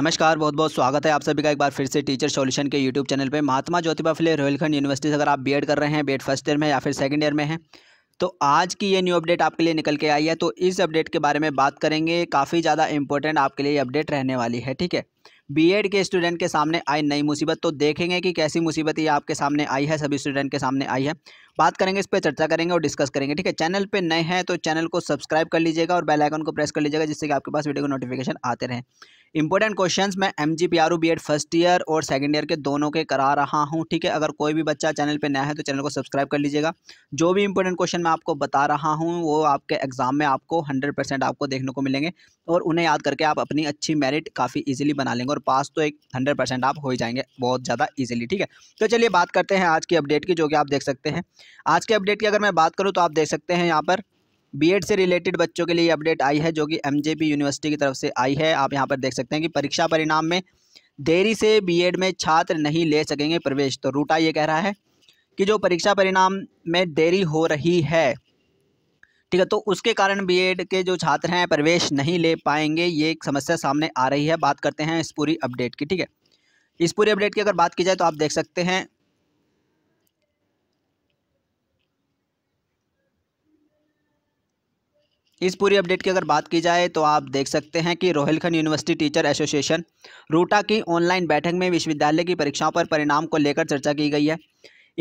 नमस्कार बहुत बहुत स्वागत है आप सभी का एक बार फिर से टीचर सॉल्यूशन के यूट्यूब चैनल पे महात्मा ज्योतिबा फिले रोहिलखंड यूनिवर्सिटी से अगर आप बीएड कर रहे हैं बीएड फर्स्ट ईयर में या फिर सेकंड ईयर में हैं तो आज की ये न्यू अपडेट आपके लिए निकल के आई है तो इस अपडेट के बारे में बात करेंगे काफ़ी ज़्यादा इंपॉर्टेंट आपके लिए अपडेट रहने वाली है ठीक है बी के स्टूडेंट के सामने आई नई मुसीबत तो देखेंगे कि कैसी मुसीबत ये आपके सामने आई है सभी स्टूडेंट के सामने आई है बात करेंगे इस पर चर्चा करेंगे और डिस्कस करेंगे ठीक है चैनल पर नए हैं तो चैनल को सब्सक्राइब कर लीजिएगा और बेल आइकन को प्रेस कर लीजिएगा जिससे कि आपके पास वीडियो को नोटिफिकेशन आते रहें इंपॉर्टेंट क्वेश्चंस मैं M G P R B Ed first year और सेकंड ईयर के दोनों के करा रहा हूं ठीक है अगर कोई भी बच्चा चैनल पे नया है तो चैनल को सब्सक्राइब कर लीजिएगा जो भी इंपॉर्टेंट क्वेश्चन मैं आपको बता रहा हूं वो आपके एग्जाम में आपको हंड्रेड परसेंट आपको देखने को मिलेंगे और उन्हें याद करके आप अपनी अच्छी मेरिट काफ़ी ईजिली बना लेंगे और पास तो एक हंड्रेड परसेंट आप हो ही जाएंगे बहुत ज़्यादा ईजिली ठीक है तो चलिए बात करते हैं आज की अपडेट की जो कि आप देख सकते हैं आज के अपडेट की अगर मैं बात करूँ तो आप देख सकते हैं यहाँ पर बी से रिलेटेड बच्चों के लिए अपडेट आई है जो कि एम यूनिवर्सिटी की तरफ से आई है आप यहाँ पर देख सकते हैं कि परीक्षा परिणाम में देरी से बीएड में छात्र नहीं ले सकेंगे प्रवेश तो रूटा ये कह रहा है कि जो परीक्षा परिणाम में देरी हो रही है ठीक है तो उसके कारण बीएड के जो छात्र हैं प्रवेश नहीं ले पाएंगे ये एक समस्या सामने आ रही है बात करते हैं इस पूरी अपडेट की ठीक है इस पूरी अपडेट की अगर बात की जाए तो आप देख सकते हैं इस पूरी अपडेट की अगर बात की जाए तो आप देख सकते हैं कि Rohilkhand university teacher association RUTA की ऑनलाइन बैठक में विश्वविद्यालय की परीक्षाओं पर परिणाम को लेकर चर्चा की गई है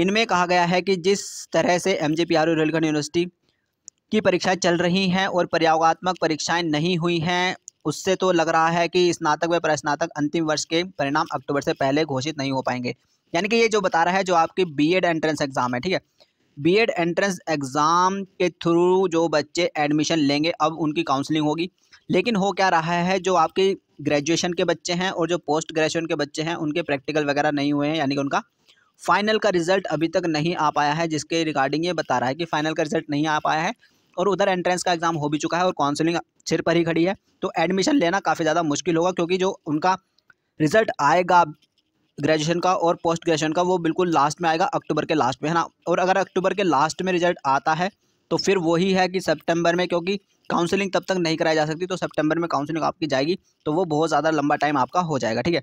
इनमें कहा गया है कि जिस तरह से M G P R Rohilkhand university की परीक्षाएं चल रही हैं और प्रयोगात्मक परीक्षाएं नहीं हुई हैं उससे तो लग रहा है कि स्नातक व प्रस्नातक अंतिम वर्ष के परिणाम अक्टूबर से पहले घोषित नहीं हो पाएंगे यानी कि ये जो बता रहा है जो आपकी बी एड एंट्रेंस एग्ज़ाम है ठीक है बीएड एंट्रेंस एग्ज़ाम के थ्रू जो बच्चे एडमिशन लेंगे अब उनकी काउंसलिंग होगी लेकिन हो क्या रहा है जो आपके ग्रेजुएशन के बच्चे हैं और जो पोस्ट ग्रेजुएशन के बच्चे हैं उनके प्रैक्टिकल वगैरह नहीं हुए हैं यानी कि उनका फाइनल का रिजल्ट अभी तक नहीं आ पाया है जिसके रिगार्डिंग ये बता रहा है कि फाइनल का रिजल्ट नहीं आ पाया है और उधर एंट्रेंस का एग्ज़ाम हो भी चुका है और काउंसलिंग सिर पर ही खड़ी है तो एडमिशन लेना काफ़ी ज़्यादा मुश्किल होगा क्योंकि जो उनका रिज़ल्ट आएगा ग्रेजुएशन का और पोस्ट ग्रेजुएशन का वो बिल्कुल लास्ट में आएगा अक्टूबर के लास्ट में है ना और अगर अक्टूबर के लास्ट में रिजल्ट आता है तो फिर वही है कि सितंबर में क्योंकि काउंसलिंग तब तक नहीं कराई जा सकती तो सितंबर में काउंसलिंग आपकी जाएगी तो वो बहुत ज़्यादा लंबा टाइम आपका हो जाएगा ठीक है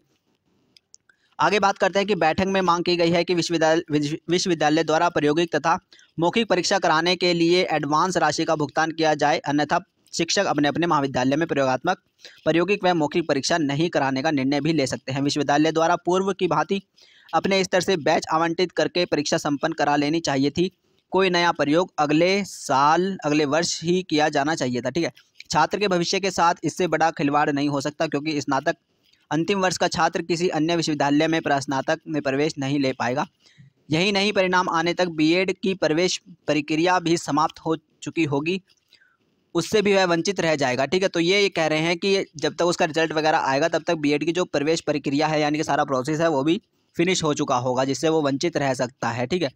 आगे बात करते हैं कि बैठक में मांग की गई है कि विश्वविद्यालय विश्वविद्यालय द्वारा प्रायोगिक तथा मौखिक परीक्षा कराने के लिए एडवांस राशि का भुगतान किया जाए अन्यथा शिक्षक अपने अपने महाविद्यालय में प्रयोगात्मक प्रायोगिक व मौखिक परीक्षा नहीं कराने का निर्णय भी ले सकते हैं विश्वविद्यालय द्वारा पूर्व की भांति अपने स्तर से बैच आवंटित करके परीक्षा संपन्न करा लेनी चाहिए थी कोई नया प्रयोग अगले साल अगले वर्ष ही किया जाना चाहिए था ठीक है छात्र के भविष्य के साथ इससे बड़ा खिलवाड़ नहीं हो सकता क्योंकि स्नातक अंतिम वर्ष का छात्र किसी अन्य विश्वविद्यालय में प्रस्नातक में प्रवेश नहीं ले पाएगा यही नहीं परिणाम आने तक बीएड की प्रवेश प्रक्रिया भी समाप्त हो चुकी होगी उससे भी वह वंचित रह जाएगा ठीक है तो ये कह रहे हैं कि जब तक उसका रिजल्ट वगैरह आएगा तब तक बीएड की जो प्रवेश प्रक्रिया है यानी कि सारा प्रोसेस है वो भी फिनिश हो चुका होगा जिससे वो वंचित रह सकता है ठीक है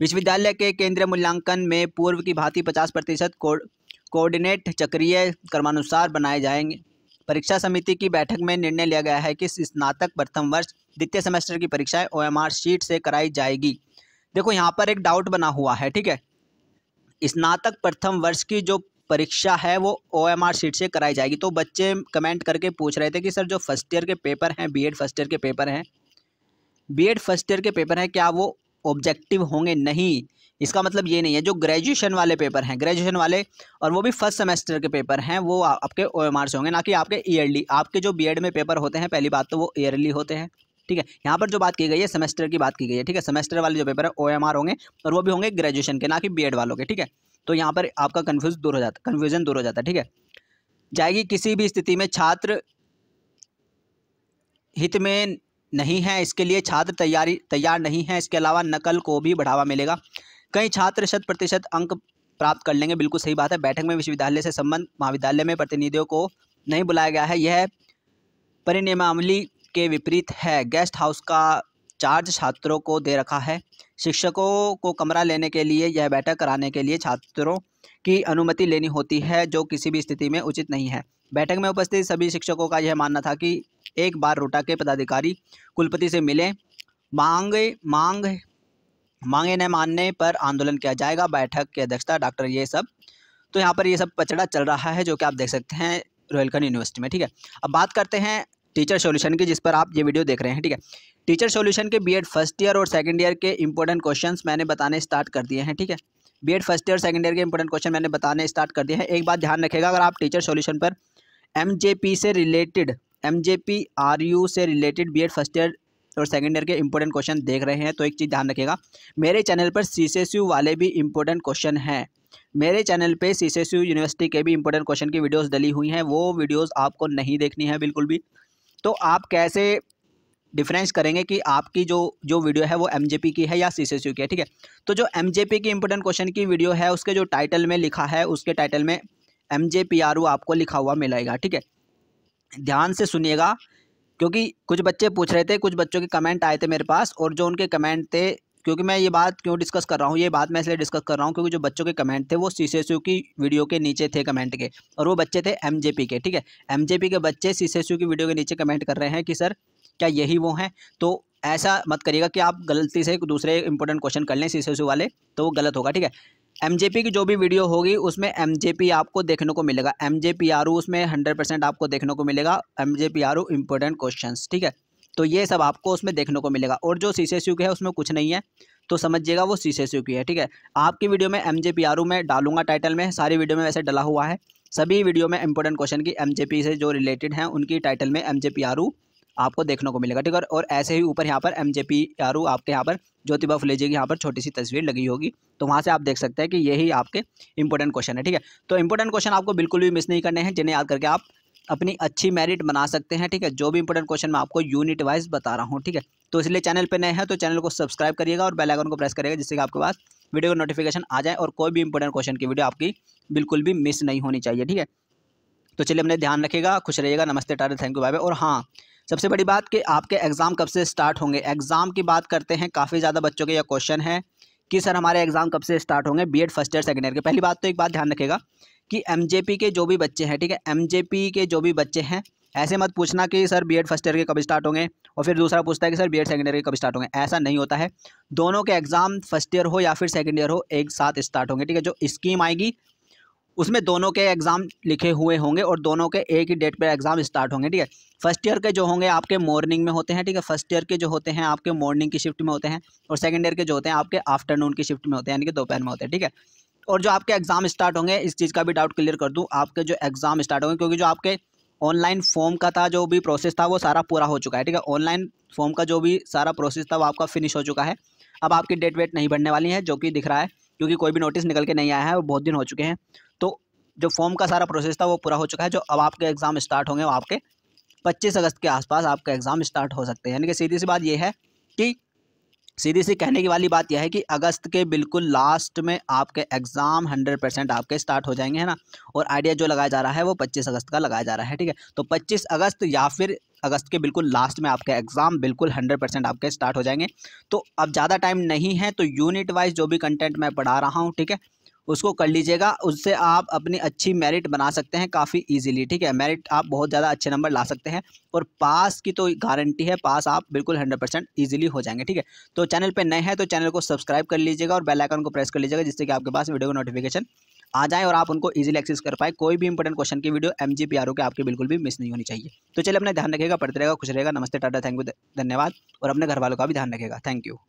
विश्वविद्यालय के केंद्रीय मूल्यांकन में पूर्व की भांति पचास प्रतिशत कोऑर्डिनेट चक्रीय क्रमानुसार बनाए जाएंगे परीक्षा समिति की बैठक में निर्णय लिया गया है कि स्नातक प्रथम वर्ष द्वितीय सेमेस्टर की परीक्षाएं ओएमआर शीट से कराई जाएगी देखो यहाँ पर एक डाउट बना हुआ है ठीक है स्नातक प्रथम वर्ष की जो परीक्षा है वो ओ एम आर सीट से कराई जाएगी तो बच्चे कमेंट करके पूछ रहे थे कि सर जो फर्स्ट ईयर के पेपर हैं एड फर्स्ट ईयर के पेपर हैं एड फर्स्ट ईयर के पेपर हैं क्या वो ऑब्जेक्टिव होंगे नहीं इसका मतलब ये नहीं है जो ग्रेजुएशन वाले पेपर हैं ग्रेजुएशन वाले और वो भी फर्स्ट सेमेस्टर के पेपर हैं वो आपके ओ एम आर से होंगे ना कि आपके ईयरली आपके जो बी एड में पेपर होते हैं पहली बात तो वो ईयरली होते हैं ठीक है यहाँ पर जो बात की गई है सेमेस्टर की बात की गई है ठीक है सेमेस्टर वाले जो पेपर है ओ एम आर होंगे और वो भी होंगे ग्रेजुएशन के ना कि बी एड वालों के ठीक है तो यहाँ पर आपका कन्फ्यूज दूर हो जाता कन्फ्यूज़न दूर हो जाता है ठीक है जाएगी किसी भी स्थिति में छात्र हित में नहीं है इसके लिए छात्र तैयारी तैयार नहीं है इसके अलावा नकल को भी बढ़ावा मिलेगा कई छात्र शत प्रतिशत अंक प्राप्त कर लेंगे बिल्कुल सही बात है बैठक में विश्वविद्यालय से संबंध महाविद्यालय में प्रतिनिधियों को नहीं बुलाया गया है यह परिनियमावली के विपरीत है गेस्ट हाउस का चार्ज छात्रों को दे रखा है शिक्षकों को कमरा लेने के लिए यह बैठक कराने के लिए छात्रों की अनुमति लेनी होती है जो किसी भी स्थिति में उचित नहीं है बैठक में उपस्थित सभी शिक्षकों का यह मानना था कि एक बार रोटा के पदाधिकारी कुलपति से मिलें मांगे मांग मांगे न मानने पर आंदोलन किया जाएगा बैठक की अध्यक्षता डॉक्टर ये सब तो यहाँ पर ये सब पचड़ा चल रहा है जो कि आप देख सकते हैं रोयलखंड यूनिवर्सिटी में ठीक है अब बात करते हैं टीचर सॉल्यूशन की जिस पर आप ये वीडियो देख रहे हैं ठीक है टीचर सॉल्यूशन के बीएड फर्स्ट ईयर और सेकंड ईयर के इंपॉर्टेंट क्वेश्चंस मैंने बताने स्टार्ट कर दिए हैं ठीक है BEd first year second year के इंपॉर्टेंट क्वेश्चन मैंने बताने स्टार्ट कर दिए हैं एक बात ध्यान रखेगा अगर आप टीचर सॉल्यूशन पर एम से रिलेटेड एम से रिलेटेड बी फर्स्ट ईयर और सेकेंड ईयर के इंपॉर्टेंट क्वेश्चन देख रहे हैं तो एक चीज़ ध्यान रखेगा मेरे चैनल पर सी वाले भी इंपॉर्टेंट क्वेश्चन हैं मेरे चैनल पे सी यूनिवर्सिटी के भी इंपॉर्टेंट क्वेश्चन की वीडियोस डली हुई हैं वो वीडियोस आपको नहीं देखनी है बिल्कुल भी तो आप कैसे डिफरेंस करेंगे कि आपकी जो जो वीडियो है वो एम की है या सी की है ठीक है तो जो एम की इंपोर्टेंट क्वेश्चन की वीडियो है उसके जो टाइटल में लिखा है उसके टाइटल में एम आपको लिखा हुआ मिलेगा ठीक है ध्यान से सुनिएगा क्योंकि कुछ बच्चे पूछ रहे थे कुछ बच्चों के कमेंट आए थे मेरे पास और जो उनके कमेंट थे क्योंकि मैं ये बात क्यों डिस्कस कर रहा हूँ ये बात मैं इसलिए डिस्कस कर रहा हूँ क्योंकि जो बच्चों के कमेंट थे वो सी की वीडियो के नीचे थे कमेंट के और वो बच्चे थे एम के ठीक है एम के बच्चे सी की वीडियो के नीचे कमेंट कर रहे हैं कि सर क्या यही वो हैं तो ऐसा मत करिएगा कि आप गलती से दूसरे इंपॉर्टेंट क्वेश्चन कर लें सी सी वाले तो वो गलत होगा ठीक है एम की जो भी वीडियो होगी उसमें एम आपको देखने को मिलेगा एम जे उसमें हंड्रेड परसेंट आपको देखने को मिलेगा एम जे इंपॉर्टेंट क्वेश्चन ठीक है तो ये सब आपको उसमें देखने को मिलेगा और जो सी सी के है उसमें कुछ नहीं है तो समझिएगा वो सी सी की है ठीक है आपकी वीडियो में एम जे में डालूंगा टाइटल में सारी वीडियो में वैसे डला हुआ है सभी वीडियो में इंपॉर्टेंट क्वेश्चन की एम से जो रिलेटेड हैं उनकी टाइटल में एम जे आपको देखने को मिलेगा ठीक है और ऐसे ही ऊपर यहाँ पर एम जे पी आर आपके यहाँ पर ज्योतिबा फुले जी की यहाँ पर छोटी सी तस्वीर लगी होगी तो वहाँ से आप देख सकते हैं कि यही आपके इंपॉर्टेंट क्वेश्चन है ठीक है तो इंपॉर्टेंट क्वेश्चन आपको बिल्कुल भी मिस नहीं करने हैं जिन्हें याद करके आप अपनी अच्छी मेरिट बना सकते हैं ठीक है जो भी इंपॉर्टेंट क्वेश्चन मैं आपको यूनिट वाइज बता रहा हूँ ठीक है तो इसलिए चैनल पर नए हैं तो चैनल को सब्सक्राइब करिएगा और बेलाइकन को प्रेस करिएगा जिससे कि आपके पास वीडियो का नोटिफिकेशन आ जाए और कोई भी इंपॉर्टेंट क्वेश्चन की वीडियो आपकी बिल्कुल भी मिस नहीं होनी चाहिए ठीक है तो चलिए अपने ध्यान रखिएगा खुश रहिएगा नमस्ते tata thank you bye bye और हाँ सबसे बड़ी बात कि आपके एग्ज़ाम कब से स्टार्ट होंगे एग्ज़ाम की बात करते हैं काफ़ी ज़्यादा बच्चों के यह क्वेश्चन है कि सर हमारे एग्ज़ाम कब से स्टार्ट होंगे Ed first year second year के पहली बात तो एक बात ध्यान रखेगा कि पी के जो भी बच्चे हैं ठीक है पी के जो भी बच्चे हैं ऐसे मत पूछना कि सर बीएड फर्स्ट ईयर के कब स्टार्ट होंगे और फिर दूसरा पूछता है कि सर बीएड सेकंड ईयर के कब स्टार्ट होंगे ऐसा नहीं होता है दोनों के एग्ज़ाम फर्स्ट ईयर हो या फिर सेकंड ईयर हो एक साथ स्टार्ट होंगे ठीक है जो स्कीम आएगी उसमें दोनों के एग्ज़ाम लिखे हुए होंगे और दोनों के एक ही डेट पर एग्ज़ाम स्टार्ट होंगे ठीक है फर्स्ट ईयर के जो होंगे आपके मॉर्निंग में होते हैं ठीक है फर्स्ट ईयर के जो होते हैं आपके मॉर्निंग की शिफ्ट में होते हैं और सेकेंड ईयर के जो होते हैं आपके आफ्टरनून की शिफ्ट में होते हैं यानी कि दोपहर में होते हैं ठीक है और जो आपके एग्ज़ाम स्टार्ट होंगे इस चीज़ का भी डाउट क्लियर कर दूँ आपके जो एग्ज़ाम स्टार्ट होंगे क्योंकि जो आपके ऑनलाइन फॉर्म का था जो भी प्रोसेस था वो सारा पूरा हो चुका है ठीक है ऑनलाइन फॉर्म का जो भी सारा प्रोसेस था वो आपका फिनिश हो चुका है अब आपकी डेट वेट नहीं बढ़ने वाली है जो कि दिख रहा है क्योंकि कोई भी नोटिस निकल के नहीं आया है वो बहुत दिन हो चुके हैं तो जो फॉर्म का सारा प्रोसेस था वो पूरा हो चुका है जो अब आपके एग्ज़ाम स्टार्ट होंगे वो आपके पच्चीस अगस्त के आसपास आपका एग्ज़ाम स्टार्ट हो सकते हैं यानी कि सीधी सी बात यह है कि सीधी सी कहने की वाली बात यह है कि अगस्त के बिल्कुल लास्ट में आपके एग्ज़ाम हंड्रेड परसेंट आपके स्टार्ट हो जाएंगे है ना और आइडिया जो लगाया जा रहा है वो पच्चीस अगस्त का लगाया जा रहा है ठीक है तो पच्चीस अगस्त या फिर अगस्त के बिल्कुल लास्ट में आपका एग्ज़ाम बिल्कुल हंड्रेड परसेंट आपके स्टार्ट हो जाएंगे तो अब ज़्यादा टाइम नहीं है तो यूनिट वाइज जो भी कंटेंट मैं पढ़ा रहा हूँ ठीक है उसको कर लीजिएगा उससे आप अपनी अच्छी मेरिट बना सकते हैं काफ़ी इजीली ठीक है मेरिट आप बहुत ज़्यादा अच्छे नंबर ला सकते हैं और पास की तो गारंटी है पास आप बिल्कुल हंड्रेड परसेंट ईजिली हो जाएंगे ठीक है तो चैनल पर नए हैं तो चैनल को सब्सक्राइब कर लीजिएगा और बेलाइकन को प्रेस कर लीजिएगा जिससे कि आपके पास वीडियो का नोटिफिकेशन आ जाए और आप उनको इजीली एक्सेस कर पाए कोई भी इंपॉर्टेंट क्वेश्चन की वीडियो एम जी के आपके बिल्कुल भी मिस नहीं होनी चाहिए तो चलिए अपना ध्यान रखेगा पढ़ते रहेगा खुश रहेगा नमस्ते टाटा थैंक यू धन्यवाद और अपने घर वालों का भी ध्यान रखेगा थैंक यू